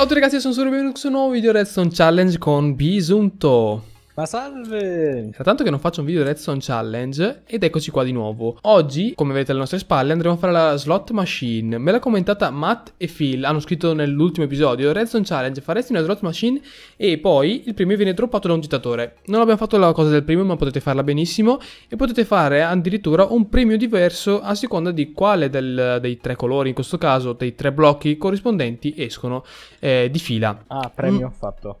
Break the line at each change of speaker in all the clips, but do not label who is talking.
Ciao a tutti ragazzi, io sono Surubio e un nuovo video Redstone Challenge con Bisunto
ma salve!
Fa tanto che non faccio un video di Redstone Challenge ed eccoci qua di nuovo. Oggi, come vedete alle nostre spalle, andremo a fare la slot machine. Me l'ha commentata Matt e Phil, hanno scritto nell'ultimo episodio Redstone Challenge, faresti una slot machine e poi il premio viene droppato da un dittatore. Non abbiamo fatto la cosa del premio ma potete farla benissimo e potete fare addirittura un premio diverso a seconda di quale del, dei tre colori, in questo caso dei tre blocchi corrispondenti, escono eh, di fila. Ah, premio mm. fatto.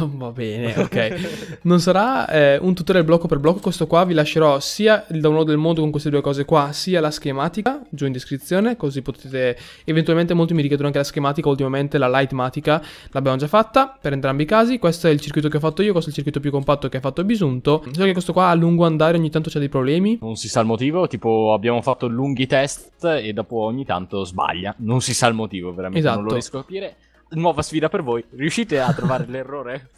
Oh, va bene, ok. non sarà eh, un tutorial blocco per blocco, questo qua vi lascerò sia il download del mondo con queste due cose qua, sia la schematica, giù in descrizione, così potete... Eventualmente molti mi richiedono anche la schematica, ultimamente la lightmatica l'abbiamo già fatta, per entrambi i casi. Questo è il circuito che ho fatto io, questo è il circuito più compatto che ha fatto Bisunto.
So che questo qua a lungo andare ogni tanto c'è dei problemi. Non si sa il motivo, tipo abbiamo fatto lunghi test e dopo ogni tanto sbaglia. Non si sa il motivo, veramente esatto. non lo esatto. riesco a capire nuova sfida per voi. Riuscite a trovare l'errore?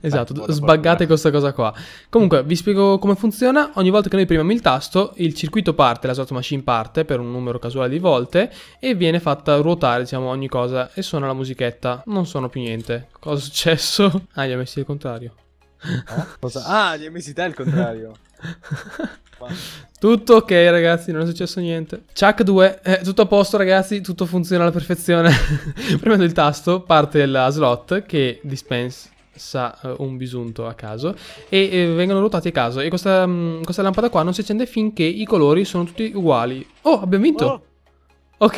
Esatto, eh, sbaggate
questa cosa qua. Comunque, vi spiego come funziona. Ogni volta che noi premiamo il tasto, il circuito parte, la slot machine parte per un numero casuale di volte e viene fatta ruotare, diciamo, ogni cosa e suona la musichetta. Non suona più niente. Cosa è successo? Ah, gli ho messi il contrario. Eh?
Ah, gli te il contrario.
tutto ok ragazzi, non è successo niente. Chuck 2, eh, tutto a posto ragazzi, tutto funziona alla perfezione. Premendo il tasto parte la slot che dispensa eh, un bisunto a caso e eh, vengono ruotati a caso e questa, mh, mm, questa, lampada qua non si accende finché i colori sono tutti uguali oh abbiamo vinto oh. Ok,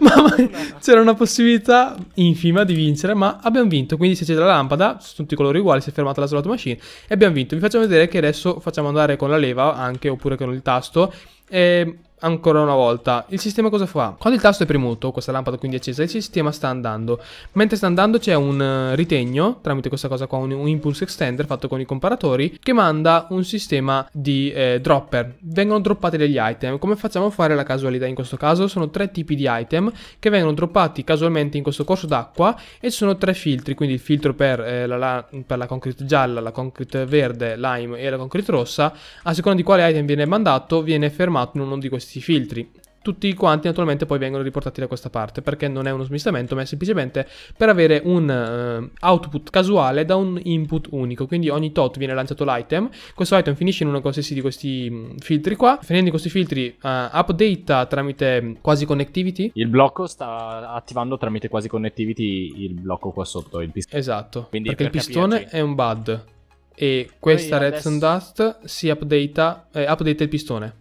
ma c'era una possibilità infima di vincere, ma abbiamo vinto. Quindi si c'è la lampada, su tutti i colori uguali, si è fermata la slot machine e abbiamo vinto. Vi faccio vedere che adesso facciamo andare con la leva anche, oppure con il tasto, e ehm, ancora una volta, il sistema cosa fa? Quando il tasto è premuto, questa lampada quindi è accesa, il sistema sta andando. Mentre sta andando c'è un eh, ritegno, tramite questa cosa qua, un, un, impulse extender fatto con i comparatori, che manda un sistema di eh, dropper. Vengono droppati degli item. Come facciamo a fare la casualità in questo caso? Sono tre tipi di item che vengono droppati casualmente in questo corso d'acqua e ci sono tre filtri, quindi il filtro per, eh, la, la, per la concrete gialla, la concrete verde, lime e la concrete rossa. A seconda di quale item viene mandato, viene fermato trasformato in uno di questi filtri. Tutti quanti naturalmente poi vengono riportati da questa parte perché non è uno smistamento ma è semplicemente per avere un uh, output casuale da un input unico quindi ogni tot viene lanciato l'item questo item finisce in uno qualsiasi di questi mh, mm, filtri qua finendo in questi filtri uh, update tramite
mm, quasi connectivity il blocco sta attivando tramite quasi connectivity il blocco qua sotto il pistone esatto quindi perché per eh, il pistone capirci.
è un bud e questa Redstone Dust si update, eh, updata il pistone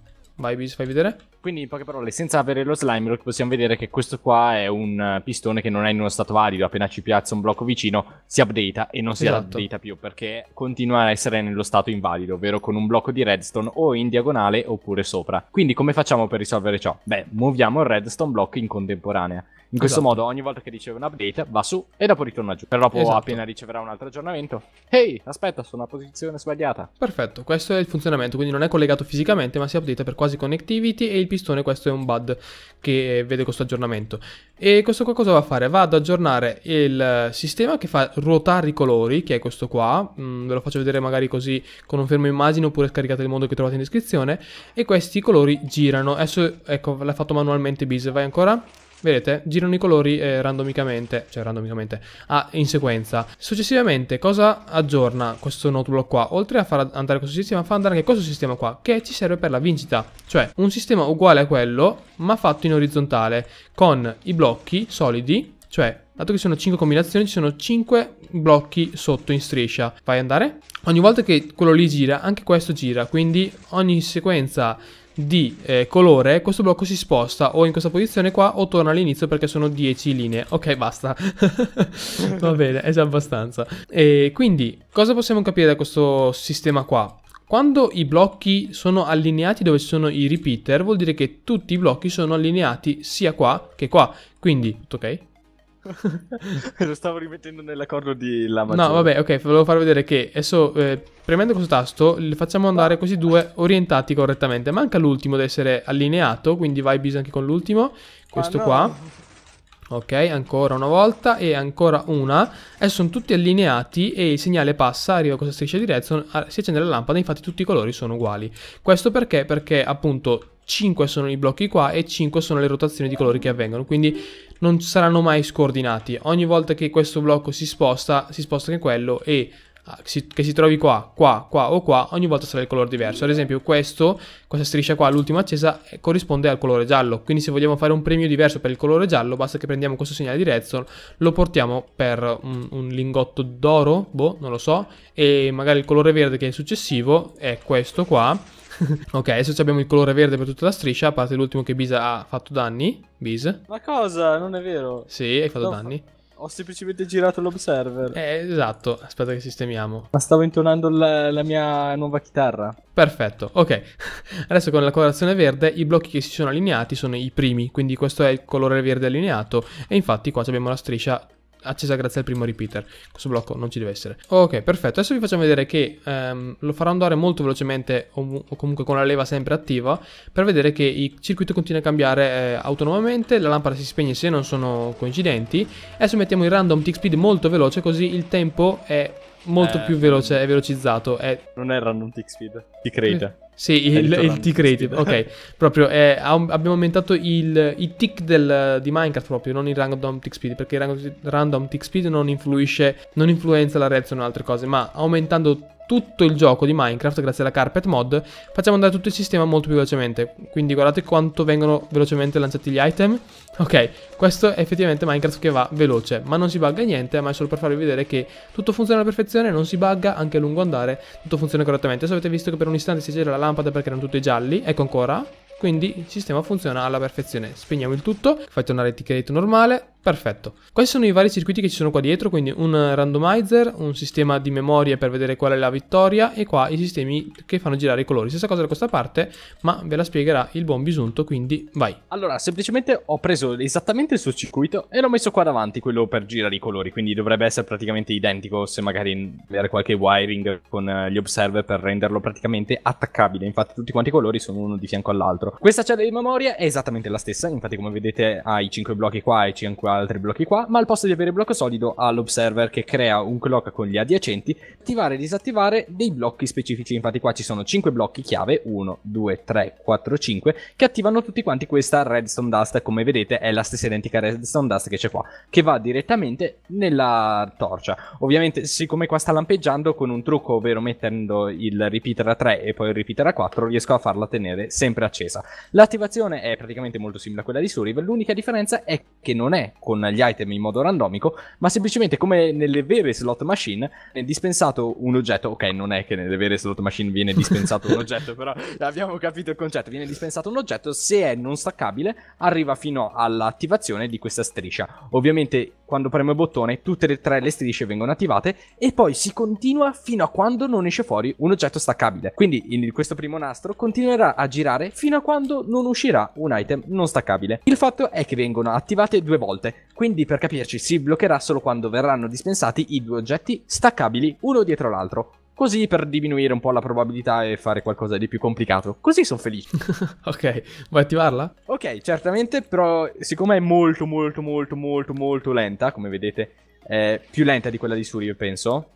Y बीस five इधर है Quindi in poche
parole, senza avere lo slime rock possiamo vedere che questo qua è un eh, pistone che non è in uno stato valido, appena ci piazza un blocco vicino si updata e non si esatto. updata più perché continua a essere nello stato invalido, ovvero con un blocco di redstone o in diagonale oppure sopra. Quindi come facciamo per risolvere ciò? Beh, muoviamo il redstone block in contemporanea. In questo esatto. modo ogni volta che riceve un update va su e dopo ritorna giù. Però dopo esatto. appena riceverà un altro aggiornamento, ehi, hey, aspetta, sono a posizione sbagliata. Perfetto,
questo è il funzionamento, quindi non è collegato fisicamente ma si update per quasi connectivity e il pistone, questo è un bud che vede questo aggiornamento. E questo qua cosa va a fare? Va ad aggiornare il sistema che fa ruotare i colori, che è questo qua, mm, ve lo faccio vedere magari così con un fermo immagine oppure scaricate il modo che trovate in descrizione, e questi colori girano. Adesso, ecco, l'ha fatto manualmente Biz, vai ancora? Vedete, girano i colori eh, randomicamente, cioè randomicamente, ah, in sequenza. Successivamente cosa aggiorna questo notebook qua? Oltre a far andare questo sistema, fa andare anche questo sistema qua, che ci serve per la vincita. Cioè, un sistema uguale a quello, ma fatto in orizzontale, con i blocchi solidi, cioè dato che sono 5 combinazioni ci sono 5 blocchi sotto in striscia fai andare ogni volta che quello lì gira anche questo gira quindi ogni sequenza di eh, colore questo blocco si sposta o in questa posizione qua o torna all'inizio perché sono 10 linee ok basta va bene è già abbastanza e quindi cosa possiamo capire da questo sistema qua quando i blocchi sono allineati dove ci sono i repeater vuol dire che tutti i blocchi sono allineati sia qua che qua quindi ok
lo stavo rimettendo nell'accordo di la maggiore. No, vabbè,
ok, volevo far vedere che adesso eh, premendo questo tasto li facciamo andare ah. questi due orientati correttamente. Manca l'ultimo ad essere allineato, quindi vai bis anche con l'ultimo, questo ah, no. qua ok ancora una volta e ancora una e sono tutti allineati e il segnale passa arriva questa striscia di redstone si accende la lampada infatti tutti i colori sono uguali questo perché perché appunto 5 sono i blocchi qua e 5 sono le rotazioni di colori che avvengono quindi non saranno mai scordinati ogni volta che questo blocco si sposta si sposta anche quello e Ah, che si trovi qua, qua, qua o qua, ogni volta sarà il colore diverso. Ad esempio questo, questa striscia qua, l'ultima accesa, eh, corrisponde al colore giallo. Quindi se vogliamo fare un premio diverso per il colore giallo, basta che prendiamo questo segnale di redstone, lo portiamo per un, un lingotto d'oro, boh, non lo so, e magari il colore verde che è successivo è questo qua. ok, adesso abbiamo il colore verde per tutta la striscia, a parte l'ultimo che Bisa ha fatto danni. Bis.
Ma cosa? Non è vero.
Sì, hai fatto no. danni. Ho semplicemente girato l'observer. Eh, esatto. Aspetta che sistemiamo. Ma stavo intonando la, la mia nuova chitarra. Perfetto, ok. Adesso con la colorazione verde i blocchi che si sono allineati sono i primi, quindi questo è il colore verde allineato e infatti qua abbiamo la striscia accesa grazie al primo repeater. Questo blocco non ci deve essere. Ok, perfetto. Adesso vi facciamo vedere che ehm, lo farò andare molto velocemente o, o, comunque con la leva sempre attiva per vedere che il circuito continua a cambiare eh, autonomamente, la lampada si spegne se non sono coincidenti. Adesso mettiamo il random tick speed molto veloce così il tempo è molto eh, più veloce, è velocizzato. È... Non è random tick speed,
ti crede Eh. Sì, il, il T-Creative, ok.
proprio è, eh, abbiamo aumentato il, i tick del, di Minecraft proprio, non il random tick speed, perché il random, random tick speed non influisce, non influenza la reazione o altre cose, ma aumentando tutto il gioco di Minecraft grazie alla carpet mod facciamo andare tutto il sistema molto più velocemente quindi guardate quanto vengono velocemente lanciati gli item ok questo è effettivamente Minecraft che va veloce ma non si bugga niente ma è solo per farvi vedere che tutto funziona alla perfezione non si bugga anche a lungo andare tutto funziona correttamente adesso avete visto che per un istante si gira la lampada lampade perché erano tutti gialli. Ecco ancora. Quindi il sistema funziona alla perfezione. Spegniamo il tutto, fai tornare il ticket normale, Perfetto. Questi sono i vari circuiti che ci sono qua dietro, quindi un randomizer, un sistema di memoria per vedere qual è la vittoria e qua i sistemi che fanno girare i colori. Stessa cosa da questa parte, ma ve la spiegherà il buon bisunto, quindi vai.
Allora, semplicemente ho preso esattamente il suo circuito e l'ho messo qua davanti, quello per girare i colori, quindi dovrebbe essere praticamente identico se magari avere qualche wiring con eh, gli observer per renderlo praticamente attaccabile. Infatti tutti quanti i colori sono uno di fianco all'altro. Questa cella di memoria è esattamente la stessa, infatti come vedete ha i 5 blocchi qua e 5 qua altri blocchi qua, ma al posto di avere blocco solido ha l'observer che crea un clock con gli adiacenti, attivare e disattivare dei blocchi specifici, infatti qua ci sono 5 blocchi chiave, 1, 2, 3, 4, 5, che attivano tutti quanti questa redstone dust, come vedete è la stessa identica redstone dust che c'è qua, che va direttamente nella torcia. Ovviamente siccome qua sta lampeggiando con un trucco, ovvero mettendo il repeater a 3 e poi il repeater a 4, riesco a farla tenere sempre accesa. L'attivazione è praticamente molto simile a quella di Surivel, l'unica differenza è che non è con gli item in modo randomico, ma semplicemente come nelle vere slot machine è dispensato un oggetto. Ok, non è che nelle vere slot machine viene dispensato un oggetto, però abbiamo capito il concetto. Viene dispensato un oggetto, se è non staccabile, arriva fino all'attivazione di questa striscia. Ovviamente quando premo il bottone tutte e tre le strisce vengono attivate e poi si continua fino a quando non esce fuori un oggetto staccabile. Quindi questo primo nastro continuerà a girare fino a quando non uscirà un item non staccabile. Il fatto è che vengono attivate due volte, quindi per capirci si bloccherà solo quando verranno dispensati i due oggetti staccabili uno dietro l'altro. Così per diminuire un po' la probabilità e fare qualcosa di più complicato. Così sono felice. ok, vuoi attivarla? Ok, certamente, però siccome è molto molto molto molto molto lenta, come vedete, è più lenta di quella di Suryu, penso,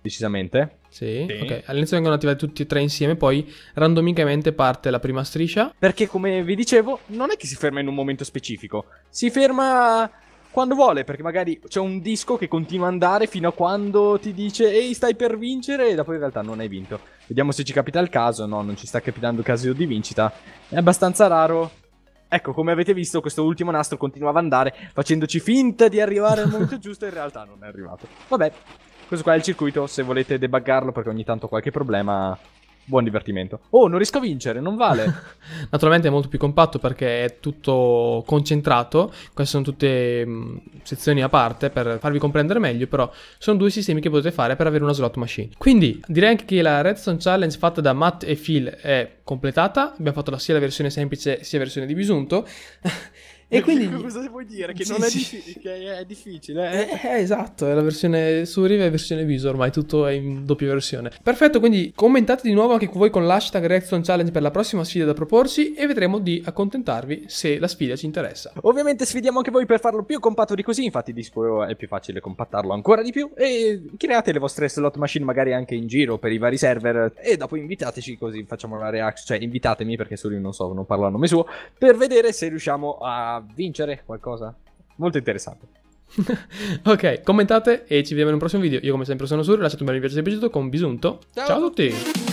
decisamente. Sì, sì. Okay.
All'inizio vengono attivati tutti e tre insieme, poi randomicamente parte la prima striscia. Perché, come vi dicevo, non è che si ferma in
un momento specifico. Si ferma quando vuole, perché magari c'è un disco che continua a andare fino a quando ti dice ehi stai per vincere e dopo in realtà non hai vinto. Vediamo se ci capita il caso, no, non ci sta capitando il caso di vincita, è abbastanza raro. Ecco, come avete visto, questo ultimo nastro continuava ad andare facendoci finta di arrivare al momento giusto e in realtà non è arrivato. Vabbè, questo qua è il circuito, se volete debuggarlo perché ogni tanto qualche problema buon divertimento. Oh, non riesco a vincere, non vale. Naturalmente è molto più compatto perché è
tutto concentrato. Queste sono tutte mh, mm, sezioni a parte per farvi comprendere meglio, però sono due sistemi che potete fare per avere una slot machine. Quindi direi anche che la Redstone Challenge fatta da Matt e Phil è completata. Abbiamo fatto sia la versione semplice sia la versione di bisunto.
E quindi... Cosa vuoi dire? Che, sì, non è, sì. diffi- che è difficile. Eh? eh? Eh,
esatto, è la versione su Riva e versione viso ormai, tutto è in doppia versione. Perfetto, quindi commentate di nuovo anche voi con l'hashtag Reaction Challenge per la prossima sfida da proporci e vedremo di accontentarvi se la sfida
ci interessa. Ovviamente sfidiamo anche voi per farlo più compatto di così, infatti Disco è più facile compattarlo ancora di più e create le vostre slot machine magari anche in giro per i vari server e dopo invitateci così facciamo una reaction, cioè invitatemi perché Suriv non so, non parlo a nome suo, per vedere se riusciamo a vincere qualcosa. Molto interessante. ok, commentate
e ci vediamo in un prossimo video. Io come sempre sono Sur, lasciate un bel mi piace se è piaciuto, con bisunto. Ciao, Ciao a tutti!